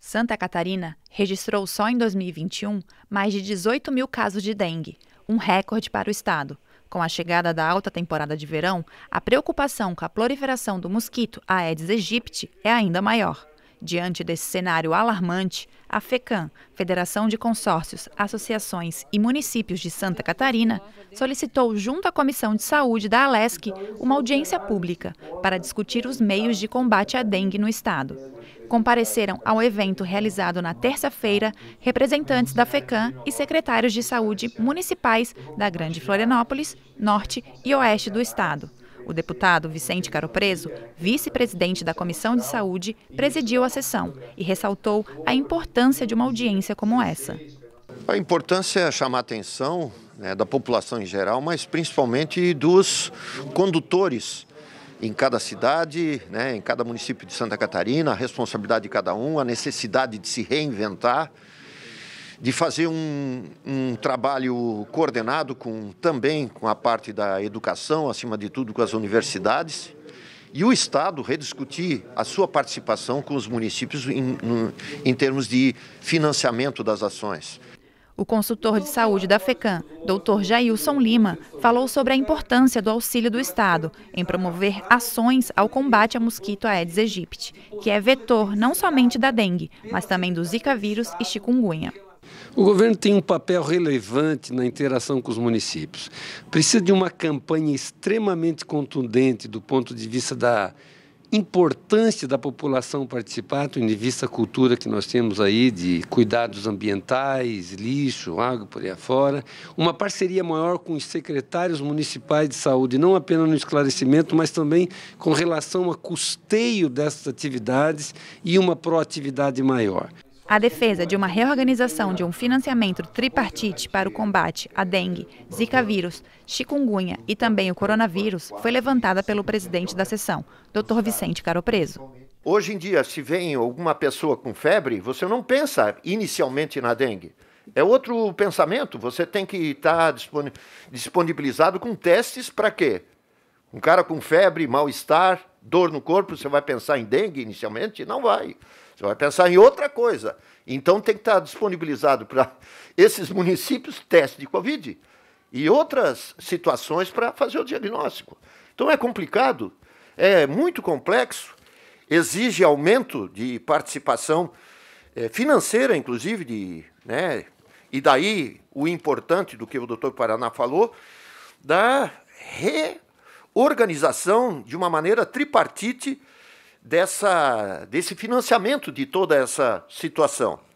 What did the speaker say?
Santa Catarina registrou só em 2021 mais de 18 mil casos de dengue, um recorde para o estado. Com a chegada da alta temporada de verão, a preocupação com a proliferação do mosquito Aedes aegypti é ainda maior. Diante desse cenário alarmante, a FECAM, Federação de Consórcios, Associações e Municípios de Santa Catarina, solicitou, junto à Comissão de Saúde da ALESC, uma audiência pública para discutir os meios de combate à dengue no Estado. Compareceram ao evento realizado na terça-feira representantes da FECAM e secretários de saúde municipais da Grande Florianópolis, Norte e Oeste do Estado. O deputado Vicente Caropreso, vice-presidente da Comissão de Saúde, presidiu a sessão e ressaltou a importância de uma audiência como essa. A importância é chamar a atenção né, da população em geral, mas principalmente dos condutores em cada cidade, né, em cada município de Santa Catarina, a responsabilidade de cada um, a necessidade de se reinventar de fazer um, um trabalho coordenado com também com a parte da educação, acima de tudo com as universidades, e o Estado rediscutir a sua participação com os municípios em, em termos de financiamento das ações. O consultor de saúde da FECAM, Dr. Jailson Lima, falou sobre a importância do auxílio do Estado em promover ações ao combate ao mosquito Aedes aegypti, que é vetor não somente da dengue, mas também do Zika vírus e chikungunya. O governo tem um papel relevante na interação com os municípios. Precisa de uma campanha extremamente contundente do ponto de vista da importância da população participar, do ponto de vista da cultura que nós temos aí de cuidados ambientais, lixo, água por aí afora, uma parceria maior com os secretários municipais de saúde, não apenas no esclarecimento, mas também com relação a custeio dessas atividades e uma proatividade maior. A defesa de uma reorganização de um financiamento tripartite para o combate à dengue, zika vírus, chikungunya e também o coronavírus foi levantada pelo presidente da sessão, Dr. Vicente Caropreso. Hoje em dia, se vem alguma pessoa com febre, você não pensa inicialmente na dengue. É outro pensamento, você tem que estar tá disponibilizado com testes para quê? Um cara com febre, mal-estar, dor no corpo, você vai pensar em dengue inicialmente? Não vai. Você vai pensar em outra coisa. Então tem que estar disponibilizado para esses municípios teste de Covid e outras situações para fazer o diagnóstico. Então é complicado, é muito complexo, exige aumento de participação eh, financeira, inclusive, de, né, e daí o importante do que o doutor Paraná falou, da reorganização de uma maneira tripartite dessa, desse financiamento de toda essa situação.